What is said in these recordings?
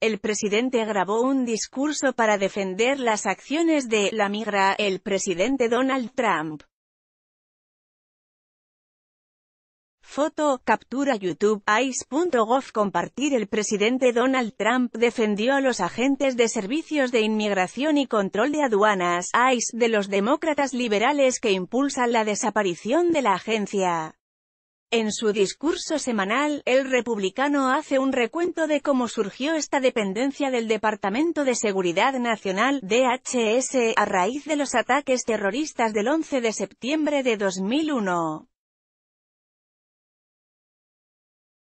el presidente grabó un discurso para defender las acciones de «la migra», el presidente Donald Trump. Foto, captura YouTube, Compartir El presidente Donald Trump defendió a los agentes de servicios de inmigración y control de aduanas, ICE, de los demócratas liberales que impulsan la desaparición de la agencia. En su discurso semanal, el republicano hace un recuento de cómo surgió esta dependencia del Departamento de Seguridad Nacional, DHS, a raíz de los ataques terroristas del 11 de septiembre de 2001.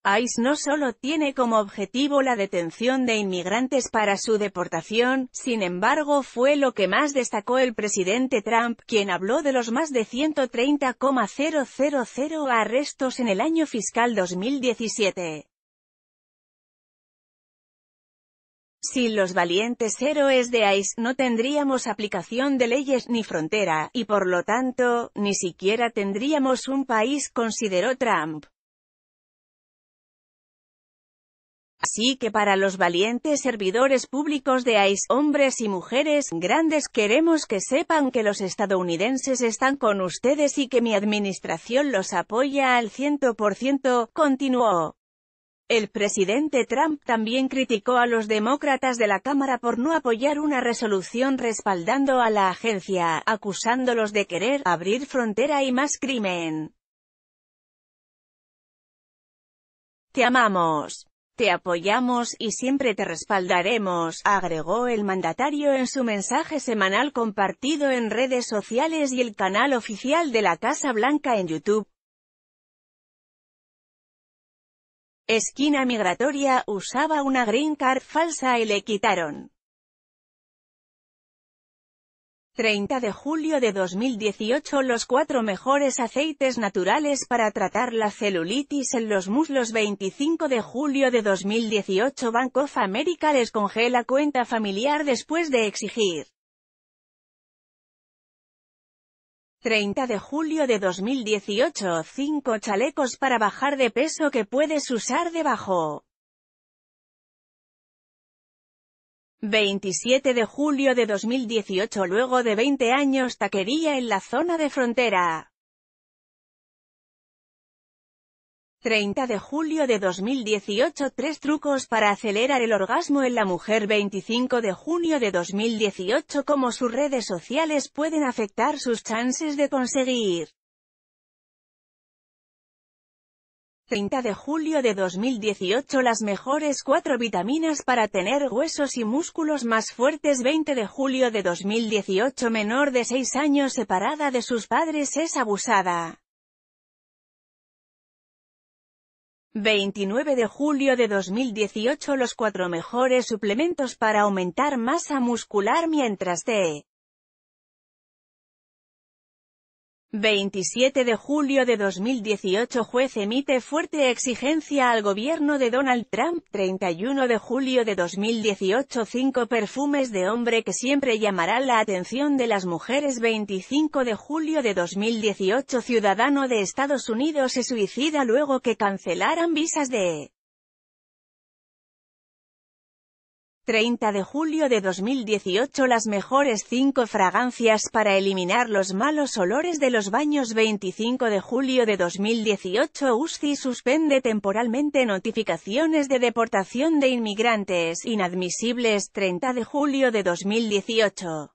ICE no solo tiene como objetivo la detención de inmigrantes para su deportación, sin embargo fue lo que más destacó el presidente Trump, quien habló de los más de 130,000 arrestos en el año fiscal 2017. Sin los valientes héroes de ICE no tendríamos aplicación de leyes ni frontera, y por lo tanto, ni siquiera tendríamos un país, consideró Trump. Así que para los valientes servidores públicos de ICE, hombres y mujeres grandes, queremos que sepan que los estadounidenses están con ustedes y que mi administración los apoya al 100%, continuó. El presidente Trump también criticó a los demócratas de la Cámara por no apoyar una resolución respaldando a la agencia, acusándolos de querer abrir frontera y más crimen. Te amamos. Te apoyamos y siempre te respaldaremos, agregó el mandatario en su mensaje semanal compartido en redes sociales y el canal oficial de la Casa Blanca en YouTube. Esquina migratoria usaba una green card falsa y le quitaron. 30 de julio de 2018 Los cuatro mejores aceites naturales para tratar la celulitis en los muslos 25 de julio de 2018 Bank of America les congela cuenta familiar después de exigir 30 de julio de 2018 5 chalecos para bajar de peso que puedes usar debajo 27 de julio de 2018 Luego de 20 años taquería en la zona de frontera. 30 de julio de 2018 Tres trucos para acelerar el orgasmo en la mujer 25 de junio de 2018 Cómo sus redes sociales pueden afectar sus chances de conseguir 30 de julio de 2018 Las mejores 4 vitaminas para tener huesos y músculos más fuertes 20 de julio de 2018 Menor de 6 años separada de sus padres es abusada. 29 de julio de 2018 Los 4 mejores suplementos para aumentar masa muscular mientras te 27 de julio de 2018 Juez emite fuerte exigencia al gobierno de Donald Trump 31 de julio de 2018 5 perfumes de hombre que siempre llamarán la atención de las mujeres 25 de julio de 2018 Ciudadano de Estados Unidos se suicida luego que cancelaran visas de 30 de julio de 2018 Las mejores 5 fragancias para eliminar los malos olores de los baños 25 de julio de 2018 USCI suspende temporalmente notificaciones de deportación de inmigrantes inadmisibles 30 de julio de 2018